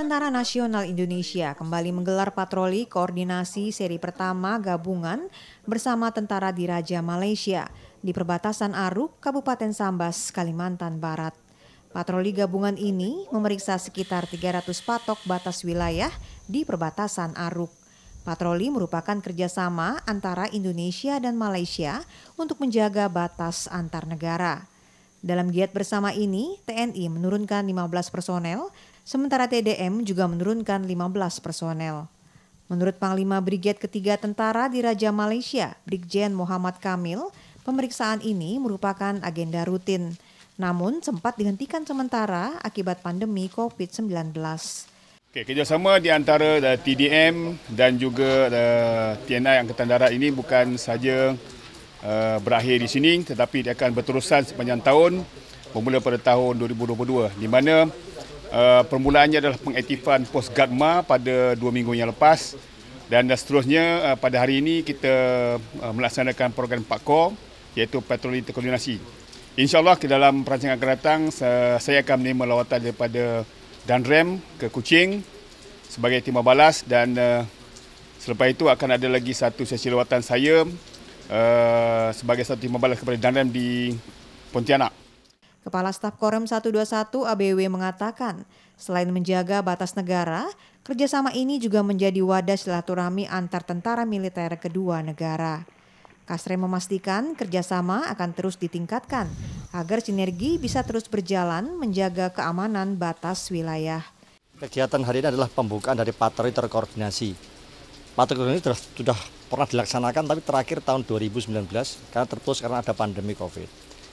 Tentara Nasional Indonesia kembali menggelar patroli koordinasi seri pertama gabungan bersama Tentara Diraja Malaysia di perbatasan Aruk, Kabupaten Sambas, Kalimantan Barat. Patroli gabungan ini memeriksa sekitar 300 patok batas wilayah di perbatasan Aruk. Patroli merupakan kerjasama antara Indonesia dan Malaysia untuk menjaga batas antar negara. Dalam giat bersama ini, TNI menurunkan 15 personel, sementara TDM juga menurunkan 15 personel. Menurut Panglima Brigade Ketiga Tentara di Raja Malaysia, Brigjen Muhammad Kamil, pemeriksaan ini merupakan agenda rutin, namun sempat dihentikan sementara akibat pandemi COVID-19. Oke, kerjasama di antara eh, TDM dan juga eh, TNI Angkatan Darat ini bukan saja Eh, berakhir di sini tetapi dia akan berterusan sepanjang tahun bermula pada tahun 2022 di mana uh, permulaannya adalah pengaktifan pos Gadma pada dua minggu yang lepas dan seterusnya uh, pada hari ini kita uh, melaksanakan program 4 core iaitu patroli terkoordinasi. InsyaAllah ke dalam perancangan akan datang saya akan menerima lawatan daripada Danrem ke Kuching sebagai timbal balas dan uh, selepas itu akan ada lagi satu sesi lawatan saya uh, sebagai satu pembalas kepada Danrem di Pontianak. Kepala Staf Korem 121 ABW mengatakan, selain menjaga batas negara, kerjasama ini juga menjadi wadah silaturahmi antar tentara militer kedua negara. Kasre memastikan kerjasama akan terus ditingkatkan agar sinergi bisa terus berjalan menjaga keamanan batas wilayah. Kegiatan hari ini adalah pembukaan dari patroli terkoordinasi. Patroli ini sudah pernah dilaksanakan tapi terakhir tahun 2019 karena terputus karena ada pandemi Covid.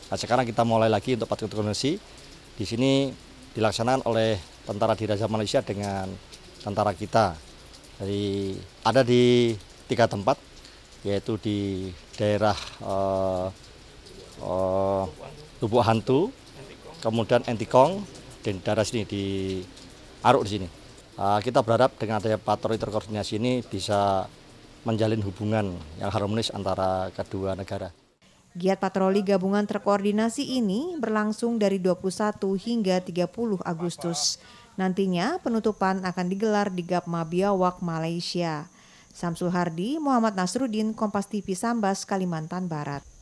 Nah, sekarang kita mulai lagi untuk patroli koordinasi. Di sini dilaksanakan oleh tentara di raja Malaysia dengan tentara kita. Jadi ada di tiga tempat yaitu di daerah uh, uh, Lubuk Hantu, kemudian Entikong dan daerah sini di Aruk di sini. Uh, kita berharap dengan adanya patroli terkoordinasi ini bisa menjalin hubungan yang harmonis antara kedua negara. Giat patroli gabungan terkoordinasi ini berlangsung dari 21 hingga 30 Agustus. Nantinya penutupan akan digelar di Gapma Biawak, Malaysia. Samsul Hardi, Muhammad Nasrudin, Kompas TV Sambas, Kalimantan Barat.